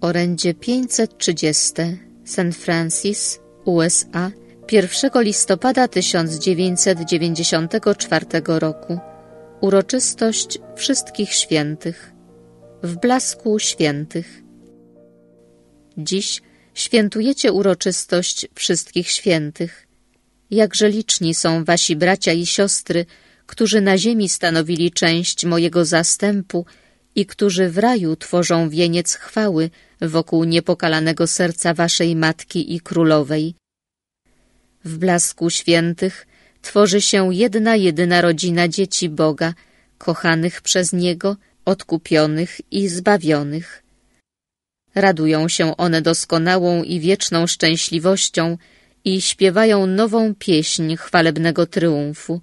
Orędzie 530 St. Francis, USA 1 listopada 1994 roku Uroczystość Wszystkich Świętych W blasku świętych Dziś świętujecie uroczystość Wszystkich Świętych. Jakże liczni są wasi bracia i siostry, którzy na ziemi stanowili część mojego zastępu i którzy w raju tworzą wieniec chwały wokół niepokalanego serca waszej Matki i Królowej. W blasku świętych tworzy się jedna jedyna rodzina dzieci Boga, kochanych przez Niego, odkupionych i zbawionych. Radują się one doskonałą i wieczną szczęśliwością i śpiewają nową pieśń chwalebnego tryumfu.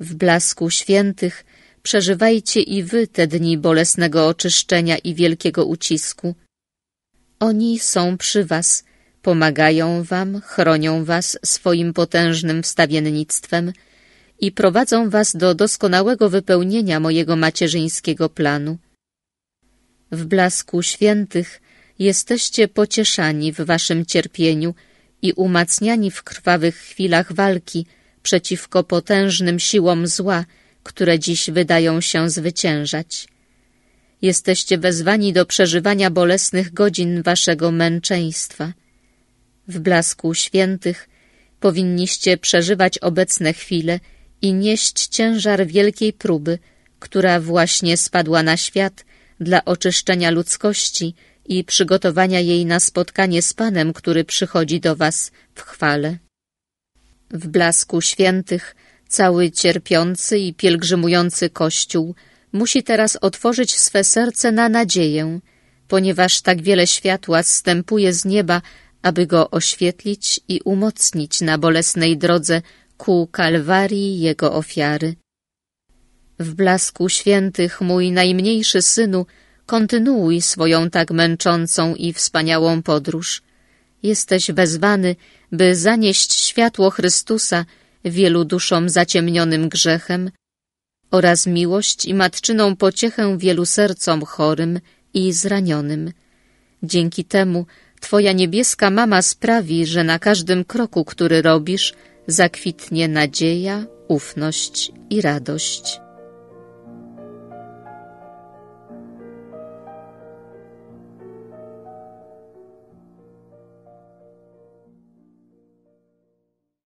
W blasku świętych przeżywajcie i wy te dni bolesnego oczyszczenia i wielkiego ucisku. Oni są przy was, pomagają wam, chronią was swoim potężnym wstawiennictwem i prowadzą was do doskonałego wypełnienia mojego macierzyńskiego planu. W blasku świętych jesteście pocieszani w waszym cierpieniu i umacniani w krwawych chwilach walki przeciwko potężnym siłom zła, które dziś wydają się zwyciężać. Jesteście wezwani do przeżywania bolesnych godzin waszego męczeństwa. W blasku świętych powinniście przeżywać obecne chwile i nieść ciężar wielkiej próby, która właśnie spadła na świat dla oczyszczenia ludzkości i przygotowania jej na spotkanie z Panem, który przychodzi do was w chwale. W blasku świętych Cały cierpiący i pielgrzymujący Kościół musi teraz otworzyć swe serce na nadzieję, ponieważ tak wiele światła zstępuje z nieba, aby go oświetlić i umocnić na bolesnej drodze ku Kalwarii Jego ofiary. W blasku świętych, mój najmniejszy synu, kontynuuj swoją tak męczącą i wspaniałą podróż. Jesteś wezwany, by zanieść światło Chrystusa wielu duszom zaciemnionym grzechem oraz miłość i matczyną pociechę wielu sercom chorym i zranionym. Dzięki temu Twoja niebieska mama sprawi, że na każdym kroku, który robisz, zakwitnie nadzieja, ufność i radość.